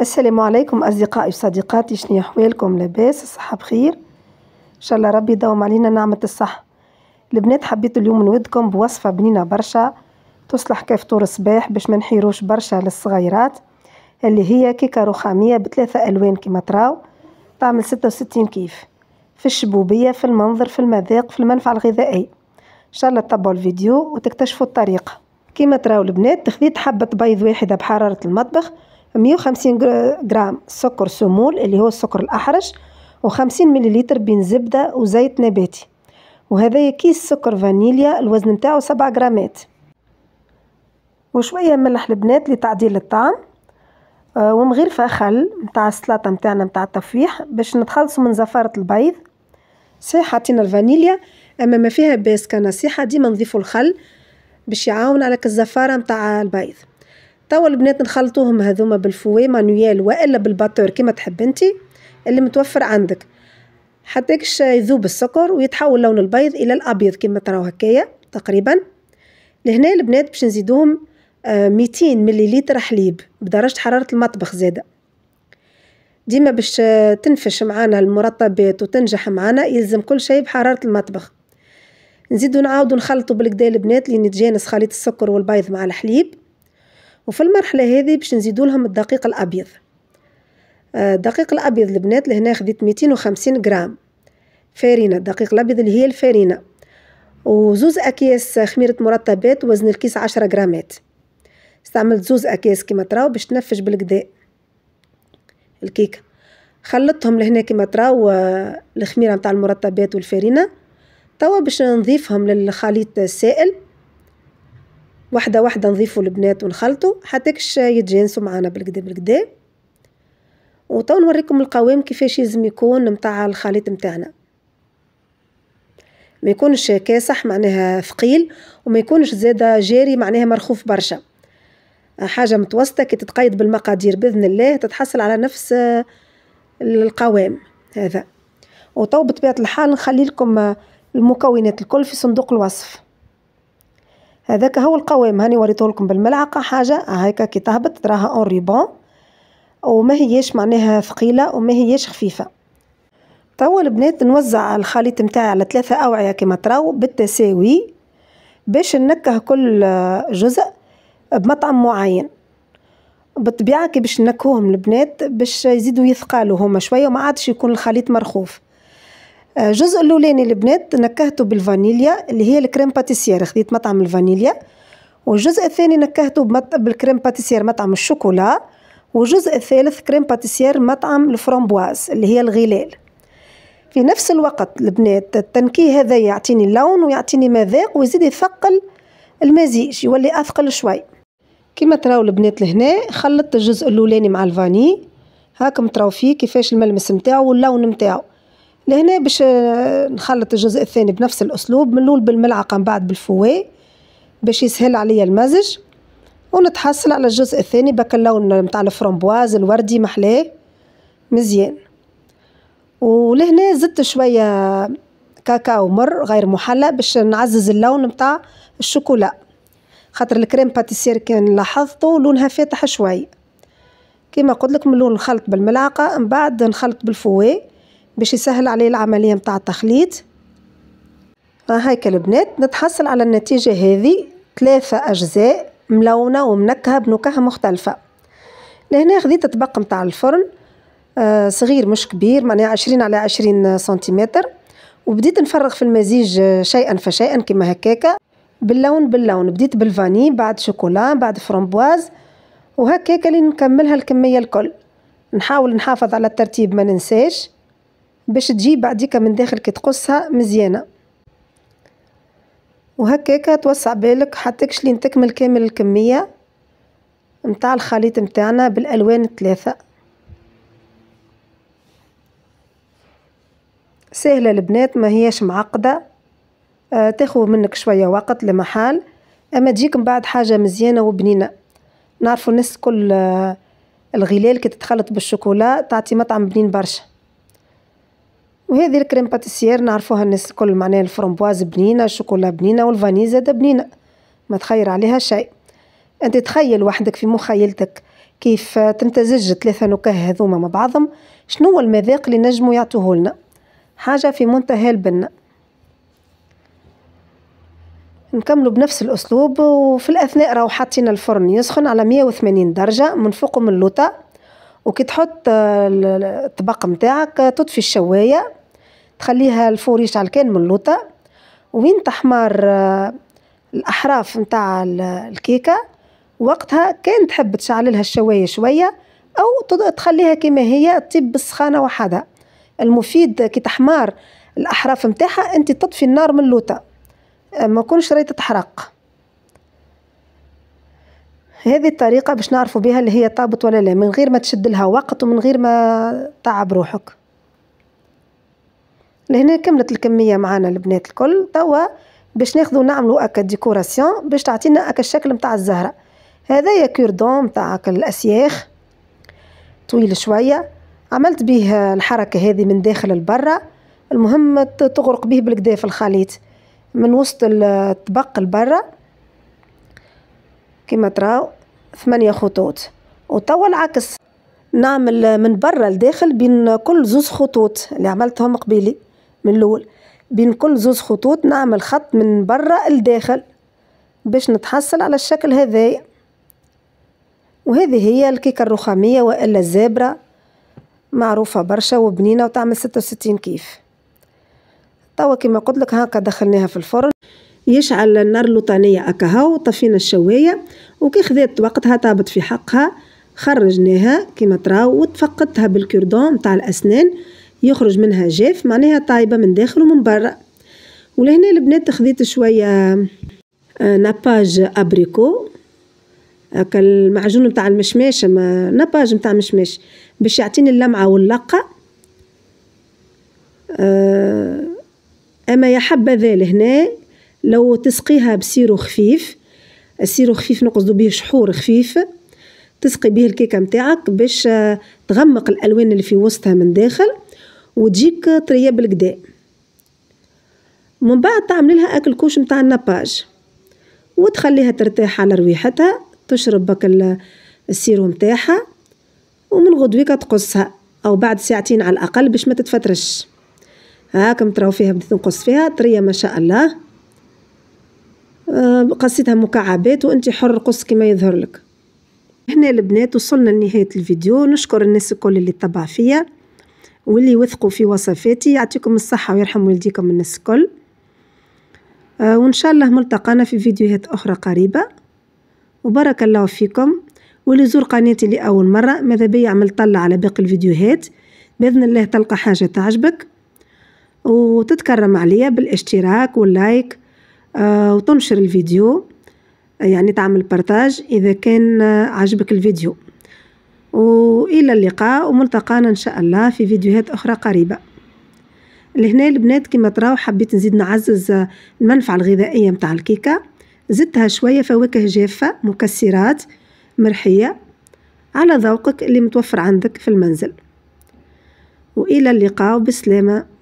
السلام عليكم أصدقائي وصديقاتي شنو أحوالكم لاباس الصحة بخير إن شاء الله ربي يداوم علينا نعمة الصحة البنات حبيت اليوم نودكم بوصفة بنينة برشا تصلح كفطور الصباح باش ما نحيروش برشا للصغيرات اللي هي كيكة رخامية بثلاثة ألوان كما تراو تعمل ستة وستين كيف في الشبوبية في المنظر في المذاق في المنفعة الغذائية إن شاء الله تتبعوا الفيديو وتكتشفوا الطريقة كما تراو البنات خذيت حبة بيض واحدة بحرارة المطبخ 150 جرام سكر سمول اللي هو السكر الأحرش و50 مليلتر بين زبدة وزيت نباتي وهذا كيس سكر فانيليا الوزن متاعو 7 جرامات وشوية ملح البنات لتعديل الطعم آه، ومغير فخل خل متاع السلطة متاعنا متاع التفويح باش نتخلصوا من زفارة البيض صحيح حاطين الفانيليا أما ما فيها باس كنصيحة ديما نضيفوا الخل باش يعاون على الزفارة متاع البيض توا البنات نخلطوهم هذوما بالفوي مانويل والا بالباتور كما تحب انت اللي متوفر عندك حتىكش يذوب السكر ويتحول لون البيض الى الابيض كما تراو هكايا تقريبا لهنا البنات باش نزيدوهم 200 آه، مليليتر حليب بدرجه حراره المطبخ زاده ديما باش آه، تنفش معانا المرطبات وتنجح معانا يلزم كل شيء بحراره المطبخ نزيدو نعاودو نخلطو بالكدا البنات لين تجانس خليط السكر والبيض مع الحليب وفي المرحله هذه باش نزيدوا لهم الدقيق الابيض آه، الدقيق الابيض البنات لهنا خديت 250 غرام فارينه الدقيق الابيض اللي هي الفارينه وزوز اكياس خميره مرطبات وزن الكيس 10 غرامات استعملت زوز اكياس كما تراو باش تنفش بالكدا الكيكه خلطتهم لهنا كما تراو آه، الخميره نتاع المرطبات والفارينه توا باش نضيفهم للخليط السائل واحدة واحدة نضيفوا البنات ونخلطوا كش يتجانسوا معنا بالكدا بالكدا وتو نوريكم القوام كيفاش لازم يكون متاع الخليط متاعنا ما يكونش كاسح معناها ثقيل وما يكونش زادة جاري معناها مرخوف برشا حاجة متوسطة كي تتقيد بالمقادير بإذن الله تتحصل على نفس القوام هذا وتو بطبيعة الحال نخلي لكم المكونات الكل في صندوق الوصف هذاك هو القوام هاني وريته لكم بالملعقه حاجه هكا كي تهبط تراها اون ريبون وما هيش معناها ثقيله وما هيش خفيفه توا البنات نوزع الخليط نتاعي على ثلاثه اوعيه كما تراو بالتساوي باش ننكه كل جزء بمطعم معين بالطبيعه كي باش نكهوهم البنات باش يزيدوا يثقالوا هما شويه وما عادش يكون الخليط مرخوف الجزء آه، الاولاني البنات نكهته بالفانيليا اللي هي الكريم باتيسير خديت مطعم الفانيليا والجزء الثاني نكهته بالكريم باتيسير مطعم الشوكولا والجزء الثالث كريم باتيسير مطعم الفرامبواز اللي هي الغلال في نفس الوقت البنات التنكيه هذا يعطيني اللون ويعطيني مذاق ويزيد يثقل المزيج يولي اثقل شوي كما تراو البنات لهنا خلطت الجزء الاولاني مع الفاني هاكم تراو فيه كيفاش الملمس نتاعو واللون نتاعو لهنا باش آه، نخلط الجزء الثاني بنفس الاسلوب الاول بالملعقه من بعد بالفواه باش يسهل عليا المزج ونتحصل على الجزء الثاني بك اللون نتاع الفرمبواز الوردي محلاه مزيان ولهنا زدت شويه كاكاو مر غير محلى باش نعزز اللون نتاع الشوكولا خاطر الكريم باتيسير كان لاحظته لونها فاتح شوي كما قلت لكم اللون نخلط بالملعقه من بعد نخلط بالفواه باش يسهل عليه العملية متاع التخليط ها هيك البنات نتحصل على النتيجة هذه ثلاثة أجزاء ملونة ومنكهة بنكهة مختلفة لهنا خديت طبق متاع الفرن آه صغير مش كبير معناها عشرين على عشرين سنتيمتر وبديت نفرغ في المزيج آه، شيئا فشيئا كما هكاكا باللون باللون بديت بالفاني بعد شوكولا بعد فرامبواز وهكاكا لين نكملها الكمية الكل نحاول نحافظ على الترتيب ما ننساش باش تجي بعديك من داخل كي تقصها مزيانه وهكاكا توسع بالك حتىكش لين تكمل كامل الكميه متاع الخليط متاعنا بالالوان الثلاثه سهله البنات ما هيش معقده آه تاخذ منك شويه وقت لمحال اما تجيك من بعد حاجه مزيانه وبنينه نعرفوا الناس كل آه الغلال كي تتخلط بالشوكولا تعطي مطعم بنين برشا وهذه الكريم باتيسير نعرفوها الناس الكل معناها الفرمبواز بنينه الشوكولا بنينه والفاني زاده بنينه ما تخير عليها شيء انت تخيل وحدك في مخيلتك كيف تمتزج ثلاثه نكه هذوما مع بعضهم شنو هو المذاق اللي نجمو يعطوه لنا حاجه في منتهى البنه نكملوا بنفس الاسلوب وفي الاثناء راهو حاطين الفرن يسخن على 180 درجه من فوق من اللوطه وكي تحط الطبق متاعك تطفي الشوايه تخليها الفوريش على الكان من لوطه وين تحمر آه، الاحراف متاع الكيكه وقتها كان تحب تشعللها الشوايه شويه او تخليها كما هي تطيب بالسخانه وحدها المفيد كي تحمار الاحراف متاعها انت تطفي النار من اللوطه آه، ما كونش ريت تحرق هذه الطريقه باش نعرفوا بها اللي هي طابت ولا لا من غير ما تشد لها وقت ومن غير ما تعب روحك لهنا كملت الكميه معانا البنات الكل توا باش ناخذوا نعملوا اكا ديكوراسيون باش تعطينا اكا الشكل نتاع الزهره هذايا كوردون نتاع الاسياخ طويل شويه عملت به الحركه هذه من داخل لبرا المهم تغرق به بالكدا في الخليط من وسط الطبق لبرا كما تراو ثمانية خطوط وتوا العكس نعمل من برا لداخل بين كل زوز خطوط اللي عملتهم قبيلي من الاول بين كل زوز خطوط نعمل خط من برا لداخل باش نتحصل على الشكل هذايا وهذه هي الكيكه الرخاميه والا الزابره معروفه برشا وبنينه وتعمل 66 كيف توا كما قلت لك هكا دخلناها في الفرن يشعل النار اللوطانية أكهو طفينا الشواية وكي خذات وقتها طابت في حقها خرجناها كيما تراو وتفقدتها بالكردون تاع الأسنان يخرج منها جاف معناها طايبة من داخل ومن برا ولهنا البنات خذيت شوية آه، ناباج أبريكو هكا المعجون متاع المشماش ما ناباج متاع مشماش باش يعطيني اللمعة واللقة آه، أما يا حبذا لهنا لو تسقيها بسيرو خفيف السيرو خفيف نقصدو به شحور خفيف تسقي به الكيكه نتاعك باش آه، تغمق الالوان اللي في وسطها من داخل وتجيك طريه بالكدا من بعد تعمل لها اكل كوش نتاع النباج وتخليها ترتاح على رويحتها تشرب بك السيرو نتاعها ومن غدويك تقصها او بعد ساعتين على الاقل باش ما تتفترش هاكم تراو فيها بديت نقص فيها طريه ما شاء الله آه، قصيتها مكعبات وانت حر قص كما يظهر لك هنا البنات وصلنا لنهاية الفيديو نشكر الناس الكل اللي تبع فيا واللي وثقوا في وصفاتي يعطيكم الصحة ويرحم والديكم الناس الكل آه، وإن شاء الله ملتقانا في فيديوهات أخرى قريبة وبارك الله فيكم واللي زور قناتي لأول مرة ماذا بيا عمل طلع على باقي الفيديوهات بإذن الله تلقى حاجة تعجبك وتتكرم عليا بالاشتراك واللايك آه، وتنشر الفيديو آه، يعني تعمل بارتاج إذا كان آه، عجبك الفيديو وإلى اللقاء وملتقانا إن شاء الله في فيديوهات أخرى قريبة لهنا البنات كما تراو حبيت نزيد نعزز المنفعة الغذائية متاع الكيكة زدتها شوية فواكه جافة مكسرات مرحية على ذوقك اللي متوفر عندك في المنزل وإلى اللقاء وبسلامة